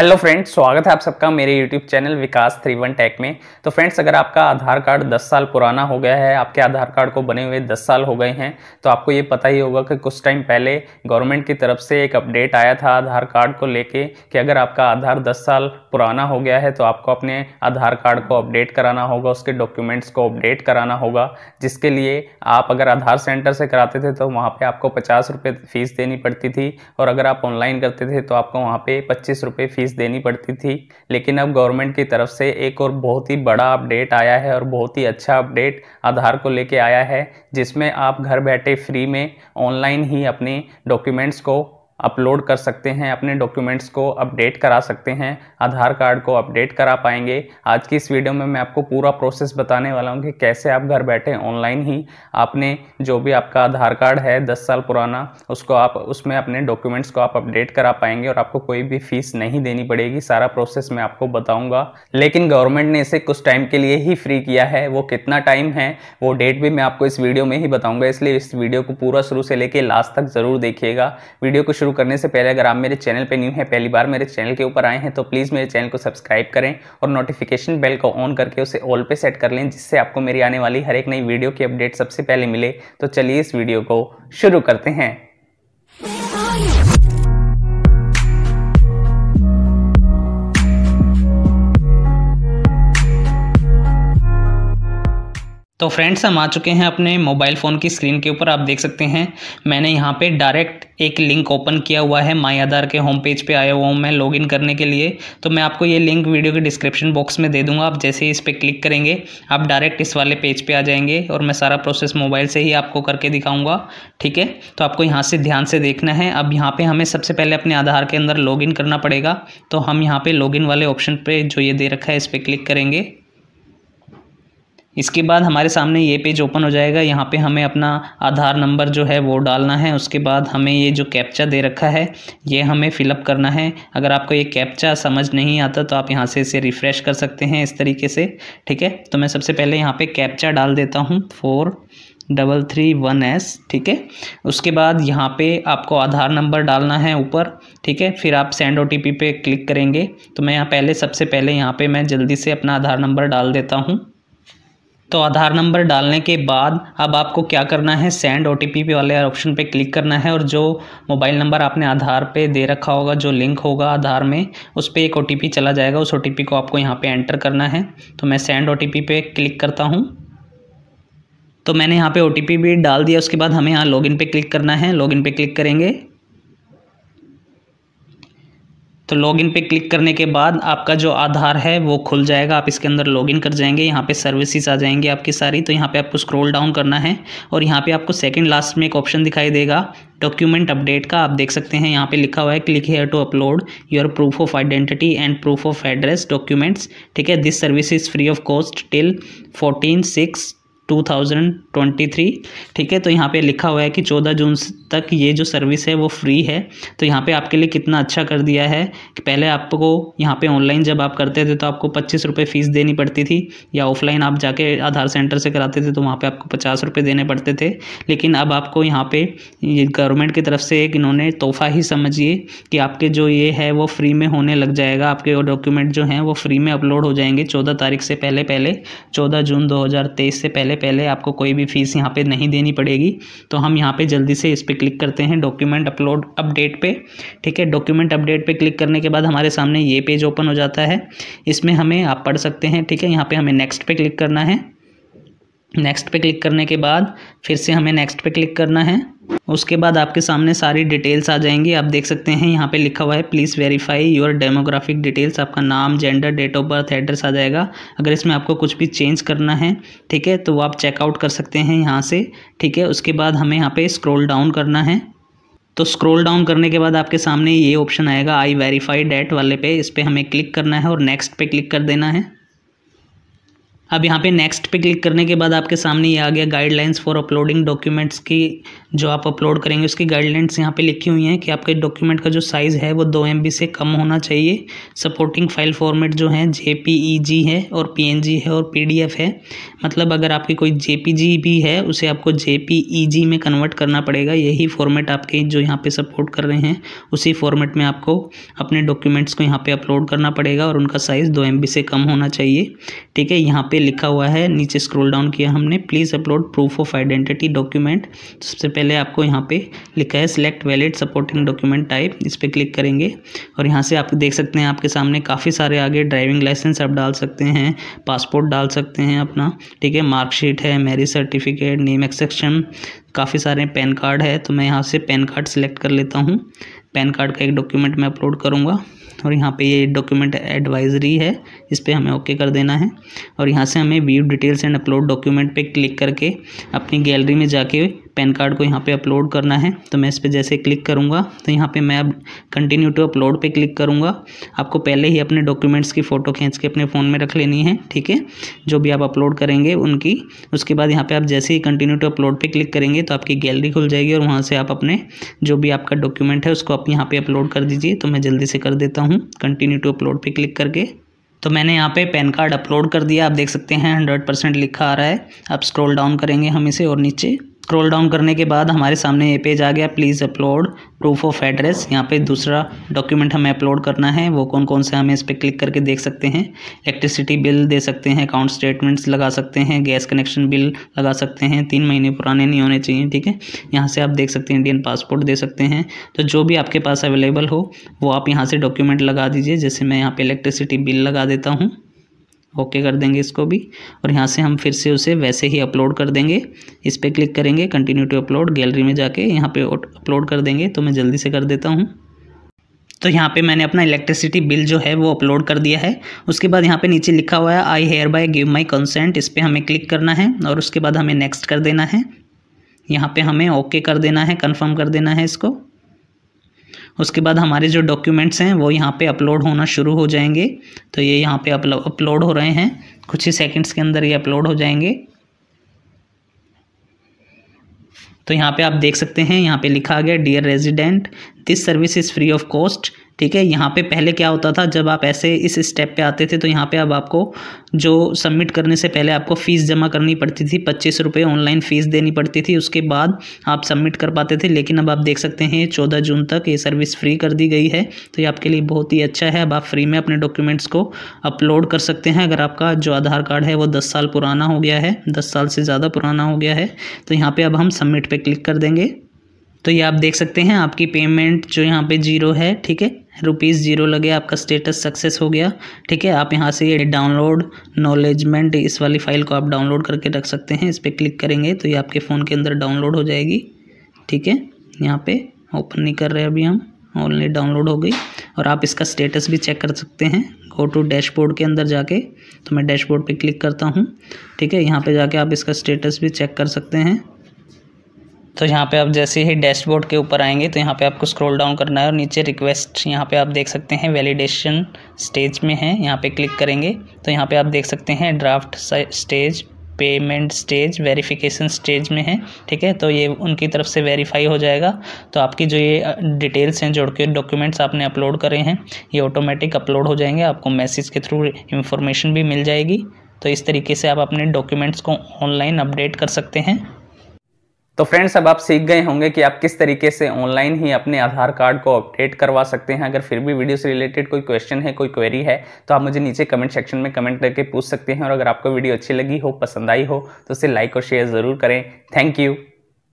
hello friends स्वागत है आप सबका मेरे YouTube channel Vikas three one tech में तो फ्रेंड्स अगर आपका आधार कार्ड 10 साल पुराना हो गया है आपके आधार कार्ड को बने हुए 10 साल हो गए हैं तो आपको ये पता ही होगा कि कुछ टाइम पहले गवर्नमेंट की तरफ से एक अपडेट आया था आधार कार्ड को लेके कि अगर आपका आधार दस साल पुराना हो गया है तो आपको अपने आधार कार्ड को अपडेट कराना होगा उसके डॉक्यूमेंट्स को अपडेट कराना होगा जिसके लिए आप अगर आधार सेंटर से कराते थे तो वहाँ पर आपको पचास फीस देनी पड़ती थी और अगर आप ऑनलाइन करते थे तो आपको वहाँ पर पच्चीस फीस फीस देनी पड़ती थी लेकिन अब गवर्नमेंट की तरफ से एक और बहुत ही बड़ा अपडेट आया है और बहुत ही अच्छा अपडेट आधार को लेके आया है जिसमें आप घर बैठे फ्री में ऑनलाइन ही अपने डॉक्यूमेंट्स को अपलोड कर सकते हैं अपने डॉक्यूमेंट्स को अपडेट करा सकते हैं आधार कार्ड को अपडेट करा पाएंगे आज की इस वीडियो में मैं आपको पूरा प्रोसेस बताने वाला हूँ कि कैसे आप घर बैठे ऑनलाइन ही आपने जो भी आपका आधार कार्ड है दस साल पुराना उसको आप उसमें अपने डॉक्यूमेंट्स को आप अपडेट करा पाएंगे और आपको कोई भी फीस नहीं देनी पड़ेगी सारा प्रोसेस मैं आपको बताऊँगा लेकिन गवर्नमेंट ने इसे कुछ टाइम के लिए ही फ्री किया है वो कितना टाइम है वो डेट भी मैं आपको इस वीडियो में ही बताऊँगा इसलिए इस वीडियो को पूरा शुरू से लेकर लास्ट तक ज़रूर देखिएगा वीडियो को शुरू शुरू करने से पहले अगर आप मेरे चैनल पर न्यू हैं पहली बार मेरे चैनल के ऊपर आए हैं तो प्लीज़ मेरे चैनल को सब्सक्राइब करें और नोटिफिकेशन बेल को ऑन करके उसे ऑल पे सेट कर लें जिससे आपको मेरी आने वाली हर एक नई वीडियो की अपडेट सबसे पहले मिले तो चलिए इस वीडियो को शुरू करते हैं तो फ्रेंड्स हम आ चुके हैं अपने मोबाइल फ़ोन की स्क्रीन के ऊपर आप देख सकते हैं मैंने यहाँ पे डायरेक्ट एक लिंक ओपन किया हुआ है माई आधार के होम पेज पे आया हुआ हूँ मैं लॉगिन करने के लिए तो मैं आपको ये लिंक वीडियो के डिस्क्रिप्शन बॉक्स में दे दूँगा आप जैसे ही इस पर क्लिक करेंगे आप डायरेक्ट इस वाले पेज पर पे आ जाएंगे और मैं सारा प्रोसेस मोबाइल से ही आपको करके दिखाऊँगा ठीक है तो आपको यहाँ से ध्यान से देखना है अब यहाँ पर हमें सबसे पहले अपने आधार के अंदर लॉग करना पड़ेगा तो हम यहाँ पर लॉग वाले ऑप्शन पर जो ये दे रखा है इस पर क्लिक करेंगे इसके बाद हमारे सामने ये पेज ओपन हो जाएगा यहाँ पे हमें अपना आधार नंबर जो है वो डालना है उसके बाद हमें ये जो कैप्चा दे रखा है ये हमें फिलअप करना है अगर आपको ये कैप्चा समझ नहीं आता तो आप यहाँ से इसे रिफ़्रेश कर सकते हैं इस तरीके से ठीक है तो मैं सबसे पहले यहाँ पे कैप्चा डाल देता हूँ four double three one S ठीक है उसके बाद यहाँ पे आपको आधार नंबर डालना है ऊपर ठीक है फिर आप सेंड ओ पे क्लिक करेंगे तो मैं यहाँ पहले सबसे पहले यहाँ पे मैं जल्दी से अपना आधार नंबर डाल देता हूँ तो आधार नंबर डालने के बाद अब आपको क्या करना है सेंड ओ टी वाले ऑप्शन पे क्लिक करना है और जो मोबाइल नंबर आपने आधार पे दे रखा होगा जो लिंक होगा आधार में उस पर एक ओ चला जाएगा उस ओ को आपको यहाँ पे एंटर करना है तो मैं सेंड ओ टी पे क्लिक करता हूँ तो मैंने यहाँ पे ओ भी डाल दिया उसके बाद हमें यहाँ लॉगिन पे क्लिक करना है लॉगिन पे क्लिक करेंगे तो लॉगिन पे क्लिक करने के बाद आपका जो आधार है वो खुल जाएगा आप इसके अंदर लॉगिन कर जाएंगे यहाँ पे सर्विसेज आ जाएंगे आपकी सारी तो यहाँ पे आपको स्क्रॉल डाउन करना है और यहाँ पे आपको सेकंड लास्ट में एक ऑप्शन दिखाई देगा डॉक्यूमेंट अपडेट का आप देख सकते हैं यहाँ पे लिखा हुआ है click here to upload your proof of identity and proof of address documents ठीक है this service is free of cost till fourteen six 2023 ठीक है तो यहाँ पे लिखा हुआ है कि 14 जून तक ये जो सर्विस है वो फ्री है तो यहाँ पे आपके लिए कितना अच्छा कर दिया है कि पहले आपको यहाँ पे ऑनलाइन जब आप करते थे तो आपको पच्चीस रुपये फ़ीस देनी पड़ती थी या ऑफलाइन आप जाके आधार सेंटर से कराते थे तो वहाँ पर आपको पचास रुपये देने पड़ते थे लेकिन अब आपको यहाँ पर ये गवर्नमेंट की तरफ से एक इन्होंने तोहफ़ा ही समझिए कि आपके जो ये है वो फ्री में होने लग जाएगा आपके डॉक्यूमेंट जो हैं वो फ्री में अपलोड हो जाएंगे चौदह तारीख से पहले पहले चौदह जून दो से पहले पहले आपको कोई भी फ़ीस यहाँ पे नहीं देनी पड़ेगी तो हम यहाँ पे जल्दी से इस पर क्लिक करते हैं डॉक्यूमेंट अपलोड अपडेट पे ठीक है डॉक्यूमेंट अपडेट पे क्लिक करने के बाद हमारे सामने ये पेज ओपन हो जाता है इसमें हमें आप पढ़ सकते हैं ठीक है यहाँ पर हमें नेक्स्ट पे क्लिक करना है नेक्स्ट पे क्लिक करने के बाद फिर से हमें नेक्स्ट पे क्लिक करना है उसके बाद आपके सामने सारी डिटेल्स आ जाएंगी आप देख सकते हैं यहाँ पे लिखा हुआ है please verify your demographic details आपका नाम gender date of birth address आ जाएगा अगर इसमें आपको कुछ भी चेंज करना है ठीक है तो वो आप चेकआउट कर सकते हैं यहाँ से ठीक है उसके बाद हमें यहाँ पे स्क्रोल डाउन करना है तो स्क्रोल डाउन करने के बाद आपके सामने ये ऑप्शन आएगा आई वेरीफाई डेट वाले पे इस पर हमें क्लिक करना है और नेक्स्ट पे क्लिक कर देना है अब यहाँ पे नेक्स्ट पे क्लिक करने के बाद आपके सामने ये आ गया गाइडलाइंस फॉर अपलोडिंग डॉक्यूमेंट्स की जो आप अपलोड करेंगे उसकी गाइडलाइंस यहाँ पे लिखी हुई हैं कि आपके डॉक्यूमेंट का जो साइज़ है वो दो एम से कम होना चाहिए सपोर्टिंग फाइल फॉर्मेट जो है जे e है और पी है और पी है मतलब अगर आपकी कोई जे भी है उसे आपको जे e में कन्वर्ट करना पड़ेगा यही फॉर्मेट आपके जो यहाँ पर सपोर्ट कर रहे हैं उसी फॉर्मेट में आपको अपने डॉक्यूमेंट्स को यहाँ पर अपलोड करना पड़ेगा और उनका साइज़ दो एम से कम होना चाहिए ठीक है यहाँ पर लिखा हुआ है नीचे स्क्रॉल डाउन किया हमने please upload proof of identity document सबसे पहले आपको यहाँ पे लिखा है select valid supporting document type इस पर क्लिक करेंगे और यहाँ से आप देख सकते हैं आपके सामने काफ़ी सारे आगे ड्राइविंग लाइसेंस आप डाल सकते हैं पासपोर्ट डाल सकते हैं अपना ठीक है मार्कशीट है मैरिज सर्टिफिकेट नेम एक्सेक्शन काफ़ी सारे पैन कार्ड है तो मैं यहाँ से पैन कार्ड सेलेक्ट कर लेता हूँ पैन कार्ड का एक डॉक्यूमेंट मैं अपलोड करूँगा और यहाँ पे ये डॉक्यूमेंट एडवाइजरी है इस पर हमें ओके कर देना है और यहाँ से हमें view details and upload document पे क्लिक करके अपनी गैलरी में जाके पैन कार्ड को यहाँ पे अपलोड करना है तो मैं इस पर जैसे क्लिक करूँगा तो यहाँ पे मैं अब कंटिन्यू टू अपलोड पे क्लिक करूँगा आपको पहले ही अपने डॉक्यूमेंट्स की फ़ोटो खींच के अपने फ़ोन में रख लेनी है ठीक है जो भी आप अपलोड करेंगे उनकी उसके बाद यहाँ पर आप जैसे ही कंटिन्यू टू अपलोड पर क्लिक करेंगे तो आपकी गैलरी खुल जाएगी और वहाँ से आप अपने जो भी आपका डॉक्यूमेंट है उसको आप यहाँ पर अपलोड कर दीजिए तो मैं जल्दी से कर देता हूँ कंटिन्यू टू अपलोड पर क्लिक करके तो मैंने यहाँ पे पैन कार्ड अपलोड कर दिया आप देख सकते हैं हंड्रेड परसेंट लिखा आ रहा है आप स्क्रॉल डाउन करेंगे हम इसे और नीचे स्क्रॉल डाउन करने के बाद हमारे सामने ये पेज आ गया please upload proof of address यहाँ पे दूसरा डॉक्यूमेंट हमें अपलोड करना है वो कौन कौन से हमें इस पर क्लिक करके देख सकते हैं इलेक्ट्रिसिटी बिल दे सकते हैं अकाउंट स्टेटमेंट्स लगा सकते हैं गैस कनेक्शन बिल लगा सकते हैं तीन महीने पुराने नहीं होने चाहिए ठीक है यहाँ से आप देख सकते हैं इंडियन पासपोर्ट दे सकते हैं तो जो भी आपके पास अवेलेबल हो वो आप यहाँ से डॉक्यूमेंट लगा दीजिए जैसे मैं यहाँ पर इलेक्ट्रिसिटी बिल लगा देता हूँ ओके कर देंगे इसको भी और यहाँ से हम फिर से उसे वैसे ही अपलोड कर देंगे इस पर क्लिक करेंगे कंटिन्यू टू अपलोड गैलरी में जाके यहाँ पे अपलोड कर देंगे तो मैं जल्दी से कर देता हूँ तो यहाँ पे मैंने अपना इलेक्ट्रिसिटी बिल जो है वो अपलोड कर दिया है उसके बाद यहाँ पे नीचे लिखा हुआ है I hereby give my consent इस पर हमें क्लिक करना है और उसके बाद हमें नेक्स्ट कर देना है यहाँ पे हमें ओके okay कर देना है कंफर्म कर देना है इसको उसके बाद हमारे जो डॉक्यूमेंट्स हैं वो यहाँ पे अपलोड होना शुरू हो जाएंगे तो ये यहाँ पे अपलोड हो रहे हैं कुछ ही सेकंड्स के अंदर ये अपलोड हो जाएंगे तो यहाँ पे आप देख सकते हैं यहाँ पे लिखा गया dear resident this service is free of cost ठीक है यहाँ पे पहले क्या होता था जब आप ऐसे इस स्टेप पे आते थे तो यहाँ पे अब आपको जो सबमिट करने से पहले आपको फ़ीस जमा करनी पड़ती थी पच्चीस रुपये ऑनलाइन फ़ीस देनी पड़ती थी उसके बाद आप सबमिट कर पाते थे लेकिन अब आप देख सकते हैं चौदह जून तक ये सर्विस फ्री कर दी गई है तो ये आपके लिए बहुत ही अच्छा है अब आप फ्री में अपने डॉक्यूमेंट्स को अपलोड कर सकते हैं अगर आपका जो आधार कार्ड है वो दस साल पुराना हो गया है दस साल से ज़्यादा पुराना हो गया है तो यहाँ पर अब हम सबमिट पर क्लिक कर देंगे तो ये आप देख सकते हैं आपकी पेमेंट जो यहाँ पे जीरो है ठीक है रुपीज़ जीरो लगे आपका स्टेटस सक्सेस हो गया ठीक है आप यहाँ से ये डाउनलोड नॉलेजमेंट इस वाली फ़ाइल को आप डाउनलोड करके रख सकते हैं इस पर क्लिक करेंगे तो ये आपके फ़ोन के अंदर डाउनलोड हो जाएगी ठीक है यहाँ पे ओपन नहीं कर रहे अभी हम ऑनली डाउनलोड हो गई और आप इसका स्टेटस भी चेक कर सकते हैं गो टू डैशबोर्ड के अंदर जाके तो मैं डैशबोर्ड पे क्लिक करता हूँ ठीक है यहाँ पे जाके आप इसका स्टेटस भी चेक कर सकते हैं तो यहाँ पे आप जैसे ही डैशबोर्ड के ऊपर आएंगे तो यहाँ पे आपको स्क्रॉल डाउन करना है और नीचे रिक्वेस्ट यहाँ पे आप देख सकते हैं वैलिडेशन स्टेज में है यहाँ पे क्लिक करेंगे तो यहाँ पे आप देख सकते हैं draft stage payment stage verification stage में है ठीक है तो ये उनकी तरफ से वेरीफाई हो जाएगा तो आपकी जो ये डिटेल्स हैं जोड़ के डॉक्यूमेंट्स आपने अपलोड करे हैं ये ऑटोमेटिक अपलोड हो जाएंगे आपको मैसेज के थ्रू इन्फॉर्मेशन भी मिल जाएगी तो इस तरीके से आप अपने डॉक्यूमेंट्स को ऑनलाइन अपडेट कर सकते हैं तो फ्रेंड्स अब आप सीख गए होंगे कि आप किस तरीके से ऑनलाइन ही अपने आधार कार्ड को अपडेट करवा सकते हैं अगर फिर भी वीडियो से रिलेटेड कोई क्वेश्चन है कोई क्वेरी है तो आप मुझे नीचे कमेंट सेक्शन में कमेंट करके पूछ सकते हैं और अगर आपको वीडियो अच्छी लगी हो पसंद आई हो तो उसे लाइक और शेयर ज़रूर करें थैंक यू